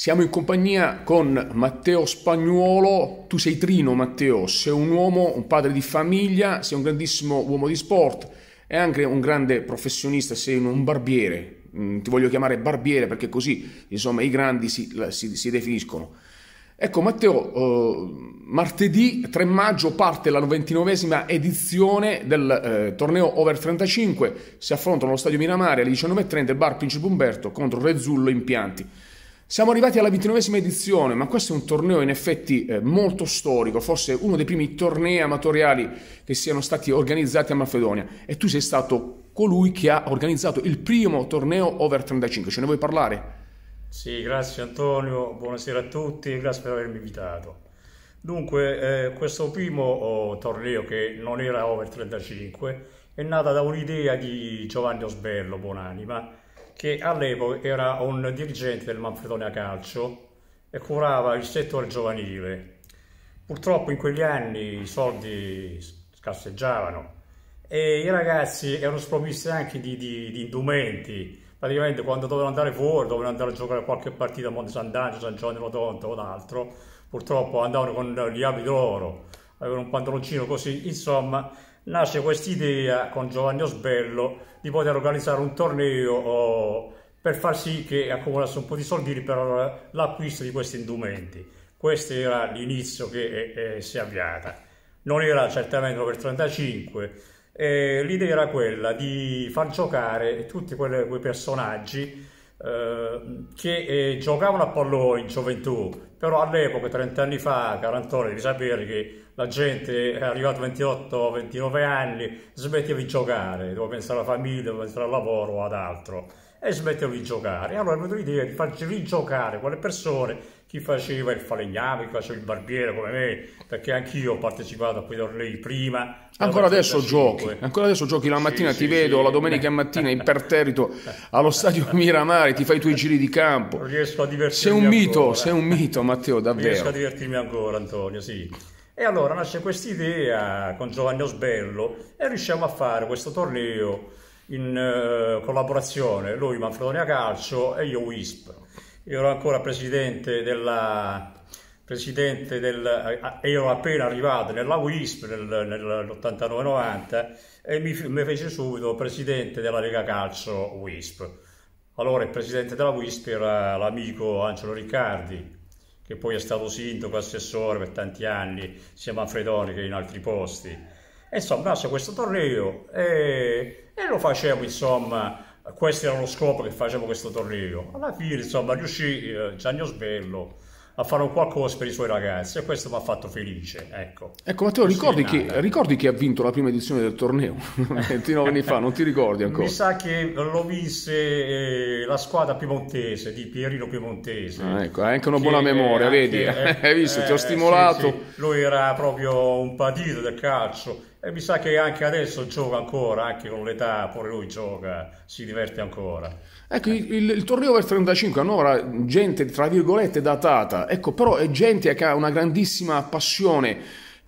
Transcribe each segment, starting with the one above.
Siamo in compagnia con Matteo Spagnuolo, tu sei Trino Matteo, sei un uomo, un padre di famiglia, sei un grandissimo uomo di sport e anche un grande professionista, sei un barbiere, mm, ti voglio chiamare barbiere perché così insomma i grandi si, si, si definiscono. Ecco Matteo, eh, martedì 3 maggio parte la 29esima edizione del eh, torneo Over 35, si affrontano allo stadio Minamare alle 19.30 il bar Principe Umberto contro Rezzullo Impianti. Siamo arrivati alla 29esima edizione, ma questo è un torneo in effetti eh, molto storico, forse uno dei primi tornei amatoriali che siano stati organizzati a Manfredonia. E tu sei stato colui che ha organizzato il primo torneo over 35, ce ne vuoi parlare? Sì, grazie Antonio, buonasera a tutti, grazie per avermi invitato. Dunque, eh, questo primo oh, torneo che non era over 35 è nata da un'idea di Giovanni Osbello, buonanima, che all'epoca era un dirigente del Manfredonia Calcio e curava il settore giovanile. Purtroppo in quegli anni i soldi scarseggiavano e i ragazzi erano sprovvisti anche di, di, di, indumenti. Praticamente quando dovevano andare fuori, dovevano andare a giocare qualche partita a Monte Sant'Angelo, San Giovanni Rotonto o altro, purtroppo andavano con gli abiti d'oro, avevano un pantaloncino così, insomma nasce questa idea con Giovanni Osbello di poter organizzare un torneo oh, per far sì che accumulasse un po' di soldi per l'acquisto di questi indumenti. Questo era l'inizio che è, eh, eh, si è avviata. Non era certamente per 35, eh, l'idea era quella di far giocare tutti quei personaggi eh, che eh, giocavano a pallone in gioventù, però all'epoca, 30 anni fa, Carantone, devi sapere che la gente è arrivata a 28-29 anni, smetteva di giocare, doveva pensare alla famiglia, doveva pensare al lavoro o ad altro, e smetteva di giocare. E allora è avuto l'idea di farci rigiocare con le persone chi faceva il falegname, chi faceva il barbiere come me, perché anch'io ho partecipato a quei tornei prima. Ancora adesso giochi, ancora adesso giochi la mattina, sì, ti sì, vedo sì. la domenica mattina imperterrito allo stadio Miramare, ti fai i tuoi giri di campo. Riesco a divertirmi Sei un ancora. mito, sei un mito Matteo, davvero. Riesco a divertirmi ancora Antonio, sì. E allora nasce questa idea con Giovanni Osbello e riusciamo a fare questo torneo in uh, collaborazione, lui Manfredonia Calcio e io Wisp ero ancora presidente della presidente del, ero appena arrivato nella WISP nell'89-90 e mi, mi fece subito presidente della Lega Calcio WISP. Allora il presidente della WISP era l'amico Angelo Riccardi, che poi è stato sindaco, assessore per tanti anni, sia a Manfredoni che in altri posti. E insomma, nasce questo torneo e, e lo facevo insomma eh, questo era lo scopo che facevo questo torneo. Alla fine, insomma, riuscì eh, Gianni Osbello a fare un qualcosa per i suoi ragazzi e questo mi ha fatto felice. Ecco, ecco Matteo, ricordi chi, ricordi chi, ha vinto la prima edizione del torneo 29 anni fa? Non ti ricordi ancora? Mi sa che lo vinse eh, la squadra piemontese di Pierino Piemontese. Ah, ecco, hai anche una buona memoria, anche, vedi? Eh, hai visto, ti ho stimolato. Sì, sì. Lui era proprio un patito del calcio e mi sa che anche adesso gioca ancora, anche con l'età, pure lui gioca, si diverte ancora. Ecco, il, il, il torneo over 35 allora gente, tra virgolette, datata, ecco, però è gente che ha una grandissima passione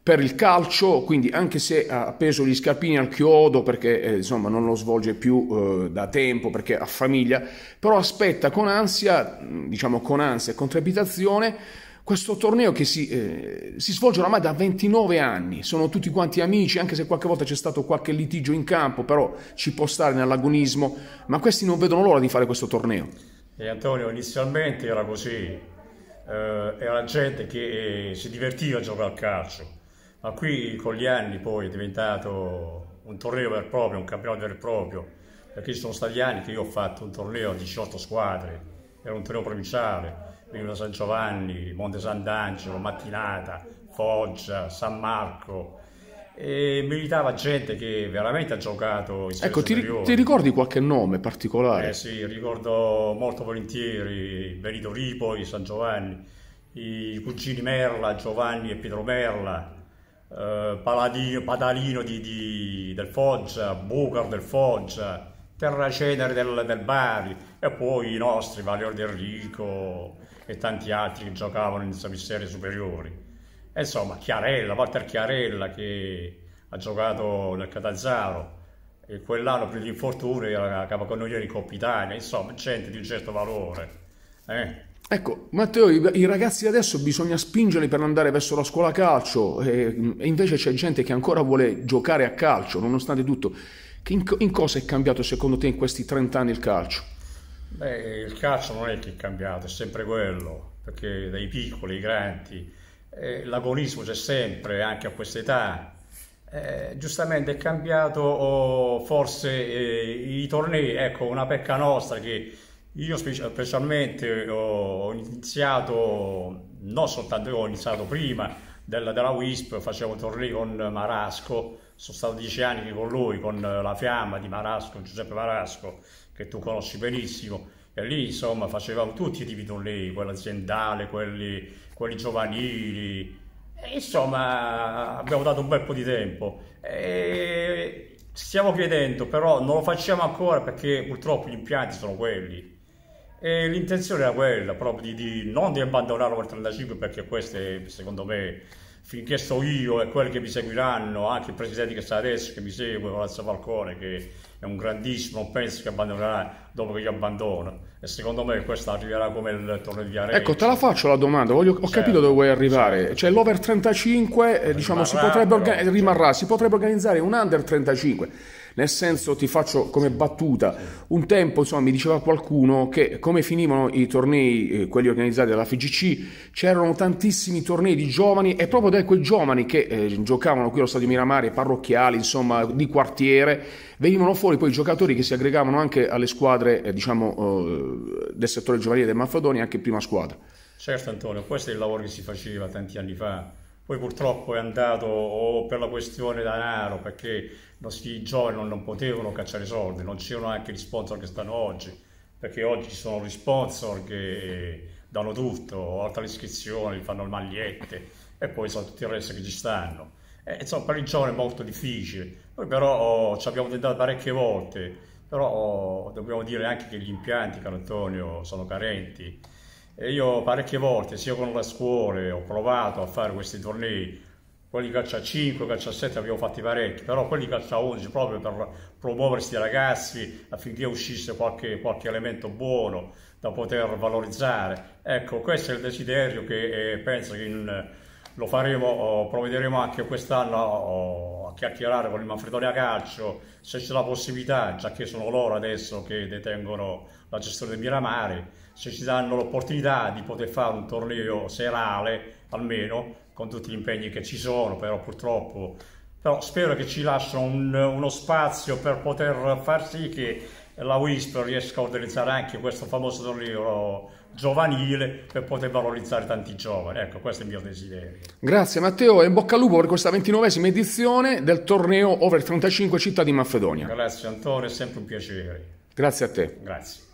per il calcio, quindi anche se ha appeso gli scarpini al chiodo perché eh, insomma non lo svolge più eh, da tempo perché ha famiglia, però aspetta con ansia, diciamo con ansia e con trepidazione questo torneo che si, eh, si, svolge oramai da 29 anni, sono tutti quanti amici, anche se qualche volta c'è stato qualche litigio in campo, però ci può stare nell'agonismo, ma questi non vedono l'ora di fare questo torneo. E Antonio, inizialmente era così, eh, era gente che eh, si divertiva a giocare a calcio, ma qui con gli anni poi è diventato un torneo vero e proprio, un campionato vero e proprio, perché ci sono stati anni che io ho fatto un torneo a 18 squadre, era un torneo provinciale, Rivolo San Giovanni, Monte Sant'Angelo, Mattinata, Foggia, San Marco, e militava gente che veramente ha giocato in Ecco, ti, ti, ricordi qualche nome particolare? Eh sì, ricordo molto volentieri Benito Ripoli, San Giovanni, i cugini Merla, Giovanni e Pietro Merla, eh, Paladino, Padalino di, di, del Foggia, Bucar del Foggia, Terracenere del, del Bari e poi i nostri Valerio del Rico, e tanti altri che giocavano in serie superiori. E insomma, Chiarella, Walter Chiarella che ha giocato nel Catazzaro e quell'anno per gli infortuni era capocannoniere di Coppa Italia, insomma, gente di un certo valore. Eh. Ecco, Matteo, i ragazzi adesso bisogna spingerli per andare verso la scuola calcio e, e invece c'è gente che ancora vuole giocare a calcio, nonostante tutto. In, in cosa è cambiato secondo te in questi 30 anni il calcio? Beh, il calcio non è che è cambiato, è sempre quello, perché dai piccoli ai grandi, eh, l'agonismo c'è sempre, anche a questa età. Eh, giustamente è cambiato oh, forse eh, i tornei, ecco una pecca nostra che io specialmente ho, ho iniziato, non soltanto io ho iniziato prima della, della WISP, facevo tornei con Marasco, sono stato dieci anni con lui, con eh, la fiamma di Marasco, Giuseppe Marasco, che tu conosci benissimo, e lì insomma facevamo tutti i tipi con lei, quello aziendale, quelli, quelli giovanili, e, insomma abbiamo dato un bel po' di tempo. E stiamo chiedendo, però non lo facciamo ancora perché purtroppo gli impianti sono quelli. E l'intenzione era quella, proprio di, di non di abbandonarlo per 35 perché queste secondo me finché sto io e quelli che mi seguiranno, anche il presidente che sta adesso, che mi segue, Lorenzo Falcone, che è un grandissimo, non penso che abbandonerà dopo che io abbandono. E secondo me questa arriverà come il torneo di Arezzo. Ecco, te la faccio la domanda, Voglio, ho certo, capito dove vuoi arrivare. Certo. Cioè l'over 35 eh, diciamo, si potrebbe, però, rimarrà, certo. si potrebbe organizzare un under 35 nel senso ti faccio come battuta, un tempo insomma, mi diceva qualcuno che come finivano i tornei, eh, quelli organizzati dalla FGC, c'erano tantissimi tornei di giovani e proprio da quei giovani che eh, giocavano qui allo stadio Miramare, parrocchiali, insomma di quartiere, venivano fuori poi i giocatori che si aggregavano anche alle squadre eh, diciamo, eh, del settore giovanile del Manfredoni, anche prima squadra. Certo Antonio, questo è il lavoro che si faceva tanti anni fa poi purtroppo è andato o per la questione denaro, perché i giovani non, non potevano cacciare i soldi, non c'erano anche gli sponsor che stanno oggi, perché oggi ci sono gli sponsor che danno tutto, oltre alle iscrizioni, fanno le magliette e poi sono tutti i resti che ci stanno. E, eh, insomma, per i giovani è molto difficile. Noi però oh, ci abbiamo tentato parecchie volte, però oh, dobbiamo dire anche che gli impianti, caro Antonio, sono carenti e io parecchie volte, sia con la scuola, ho provato a fare questi tornei, quelli calcia 5, calcia 7 abbiamo fatti parecchi, però quelli calcia 11 proprio per promuoversi ai ragazzi affinché uscisse qualche, qualche elemento buono da poter valorizzare. Ecco, questo è il desiderio che eh, penso che in, lo faremo, oh, provvederemo anche quest'anno oh, chiacchierare con il Manfredonia Calcio se c'è la possibilità, già che sono loro adesso che detengono la gestione del Miramare, se ci danno l'opportunità di poter fare un torneo serale almeno con tutti gli impegni che ci sono, però purtroppo però spero che ci lasciano un, uno spazio per poter far sì che la WISP riesca a utilizzare anche questo famoso torneo giovanile per poter valorizzare tanti giovani. Ecco, questo è il mio desiderio. Grazie Matteo e in bocca al lupo per questa ventinovesima edizione del torneo Over 35 Città di Manfredonia. Grazie Antonio, è sempre un piacere. Grazie a te. Grazie.